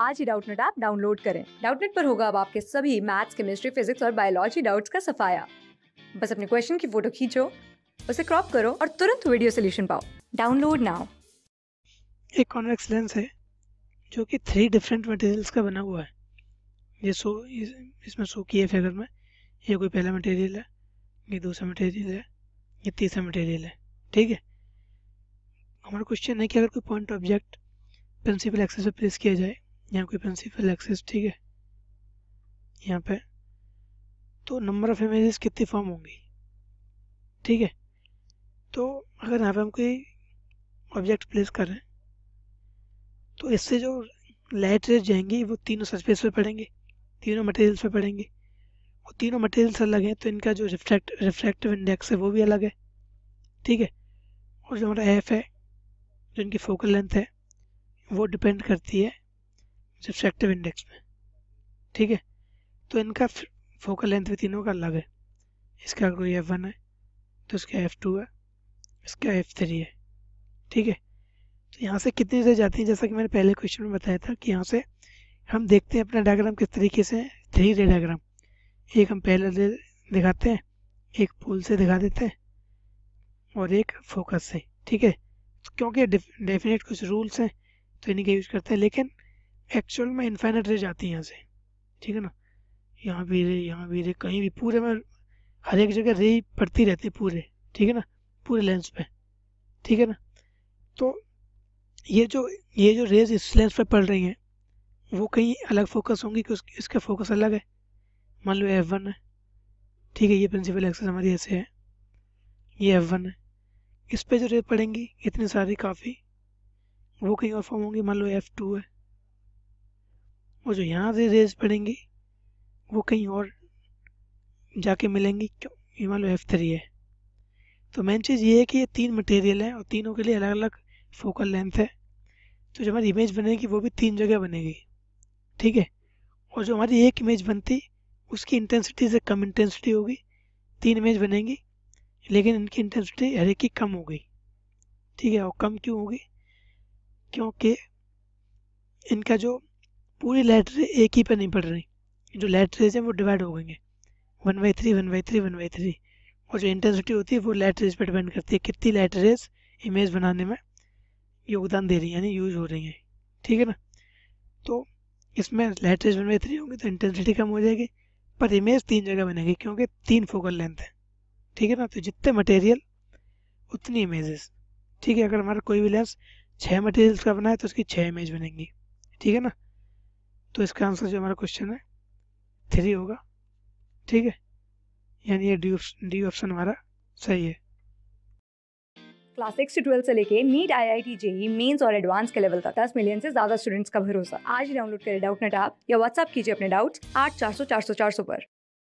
आज ही Doubtnut app download करें डाउटनेट पर होगा अब आपके सभी मैथ्स केमिस्ट्री फिजिक्स और बायोलॉजी डाउट्स का सफाया बस अपने क्वेश्चन की फोटो खींचो उसे क्रॉप करो और तुरंत वीडियो सोल्यूशन पाओ डाउनलोड नाउ एक कॉन्वेक्स लेंस है जो कि थ्री डिफरेंट मटेरियल्स का बना हुआ है ये सो इसमें सो की है फिगर में ये कोई पहला मटेरियल है ये दूसरा मटेरियल है ये तीसरा मटेरियल है ठीक है हमारा क्वेश्चन है कि अगर कोई पॉइंट ऑब्जेक्ट प्रिंसिपल एक्सेस पर प्लेस किया जाए यहाँ कोई प्रिंसिपल एक्सेस ठीक है यहाँ पे तो नंबर ऑफ इमेजेस कितनी फॉर्म होंगी ठीक है तो अगर यहाँ पे हम कोई ऑब्जेक्ट प्लेस कर रहे हैं तो इससे जो लाइट रेज जाएंगी वो तीनों सरफेस पे पड़ेंगे तीनों मटेरियल्स पे पड़ेंगे वो तीनों मटेरियल्स अलग हैं तो इनका जो रिफ्रैक्ट रिफ्रैक्टिव इंडेक्स है वो भी अलग है ठीक है और जो हमारा एफ है जो इनकी फोकल लेंथ है वो डिपेंड करती है सब्सट्रैक्टिव इंडेक्स में ठीक है तो इनका फोकल लेंथ भी तीनों का अलग है इसका कोई एफ वन है तो इसका एफ टू है इसका एफ थ्री है ठीक है तो यहाँ से कितनी चीज़ें जाती हैं जैसा कि मैंने पहले क्वेश्चन में बताया था कि यहाँ से हम देखते हैं अपना डायग्राम किस तरीके से थ्री रे डायग्राम एक हम पहले दिखाते हैं एक पुल से दिखा देते हैं और एक फोकस से ठीक है तो क्योंकि डेफिनेट कुछ रूल्स हैं तो इन्हीं का यूज़ करते हैं लेकिन एक्चुअल में इन्फाइनट रेज आती है यहाँ से ठीक है ना यहाँ भी रे यहाँ भी रे कहीं भी पूरे में हर एक जगह रे पड़ती रहती है पूरे ठीक है ना पूरे लेंस पे ठीक है ना तो ये जो ये जो रेज इस लेंस पे पड़ रही हैं वो कहीं अलग फोकस होंगी कि उसके इसका फोकस अलग है मान लो एफ वन है ठीक है ये प्रिंसिपल एक्सेस हमारी ऐसे है ये एफ वन है इस पर जो रेज पड़ेंगी इतनी सारी काफ़ी वो कहीं और फॉर्म होंगी मान लो एफ टू है और जो यहाँ से रेज पड़ेंगे वो कहीं और जाके मिलेंगी क्यों ये मान लो एफ थ्री है तो मेन चीज़ ये है कि ये तीन मटेरियल है और तीनों के लिए अलग अलग फोकल लेंथ है तो जो हमारी इमेज बनेगी वो भी तीन जगह बनेगी ठीक है और जो हमारी एक इमेज बनती उसकी इंटेंसिटी से कम इंटेंसिटी होगी तीन इमेज बनेंगी लेकिन इनकी इंटेंसिटी हर एक की कम होगी ठीक है और कम क्यों होगी क्योंकि इनका जो पूरी लेटर एक ही पे नहीं पड़ रही जो लेटरेज हैं वो डिवाइड हो गएंगे one by three one by three one by three और जो इंटेंसिटी होती है वो लेटरेज पर डिपेंड करती है कितनी लेटरेज इमेज बनाने में योगदान दे रही है यानी यूज हो रही है ठीक है ना तो इसमें लेटरेज वन बाई थ्री होंगी तो इंटेंसिटी कम हो जाएगी पर इमेज तीन जगह बनेगी क्योंकि तीन फोकल लेंथ है ठीक है ना तो जितने मटेरियल उतनी इमेजेस ठीक है अगर हमारा कोई भी लेंस छः मटेरियल्स का बनाए तो उसकी छः इमेज बनेंगी ठीक है ना तो इसका आंसर जो हमारा क्वेश्चन है थ्री होगा ठीक है यानी ये डी ऑप्शन हमारा सही है क्लास सिक्स से ट्वेल्थ से लेके NEET I I T JEE mains और एडवांस के लेवल तक दस मिलियन से ज्यादा स्टूडेंट्स का भरोसा आज डाउनलोड करें डाउट नेट ऐप या व्हाट्सअप कीजिए अपने डाउट्स आठ चार सौ चार सौ चार सौ पर